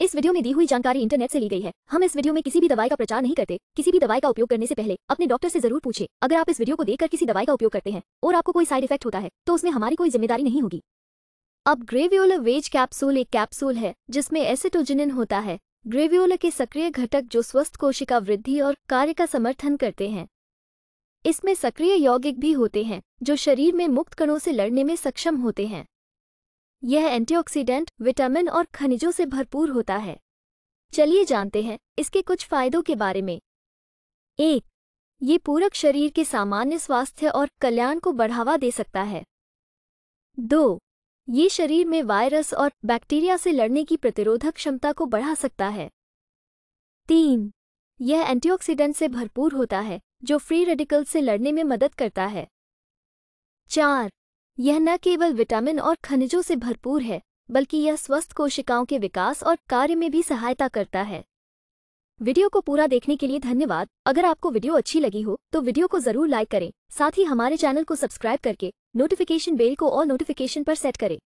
इस वीडियो में दी हुई जानकारी इंटरनेट से ली गई है हम इस वीडियो में किसी भी दवाई का प्रचार नहीं करते किसी भी दवाई का उपयोग करने से पहले अपने डॉक्टर से जरूर पूछे अगर आप इस वीडियो को देखकर किसी दवाई का उपयोग करते हैं और आपको कोई साइड इफेक्ट होता है तो उसमें हमारी कोई जिम्मेदारी नहीं होगी अब ग्रेवियोला वेज कैप्सूल एक कैप्सूल है जिसमें एसिटोजिन होता है ग्रेवियोला के सक्रिय घटक जो स्वस्थ कोशिका वृद्धि और कार्य का समर्थन करते हैं इसमें सक्रिय यौगिक भी होते हैं जो शरीर में मुक्त कणों से लड़ने में सक्षम होते हैं यह एंटीऑक्सीडेंट विटामिन और खनिजों से भरपूर होता है चलिए जानते हैं इसके कुछ फायदों के बारे में एक ये पूरक शरीर के सामान्य स्वास्थ्य और कल्याण को बढ़ावा दे सकता है दो ये शरीर में वायरस और बैक्टीरिया से लड़ने की प्रतिरोधक क्षमता को बढ़ा सकता है तीन यह एंटीऑक्सीडेंट से भरपूर होता है जो फ्री रेडिकल से लड़ने में मदद करता है चार यह न केवल विटामिन और खनिजों से भरपूर है बल्कि यह स्वस्थ कोशिकाओं के विकास और कार्य में भी सहायता करता है वीडियो को पूरा देखने के लिए धन्यवाद अगर आपको वीडियो अच्छी लगी हो तो वीडियो को जरूर लाइक करें साथ ही हमारे चैनल को सब्सक्राइब करके नोटिफिकेशन बेल को और नोटिफिकेशन पर सेट करें